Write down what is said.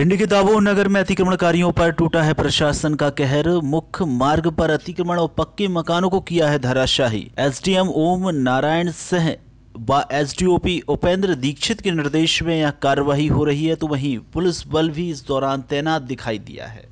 भिंडी के दावो नगर में अतिक्रमणकारियों पर टूटा है प्रशासन का कहर मुख्य मार्ग पर अतिक्रमण और पक्के मकानों को किया है धराशाही एसडीएम ओम नारायण सिंह व एसडीओपी उपेंद्र दीक्षित के निर्देश में यह कार्रवाई हो रही है तो वहीं पुलिस बल भी इस दौरान तैनात दिखाई दिया है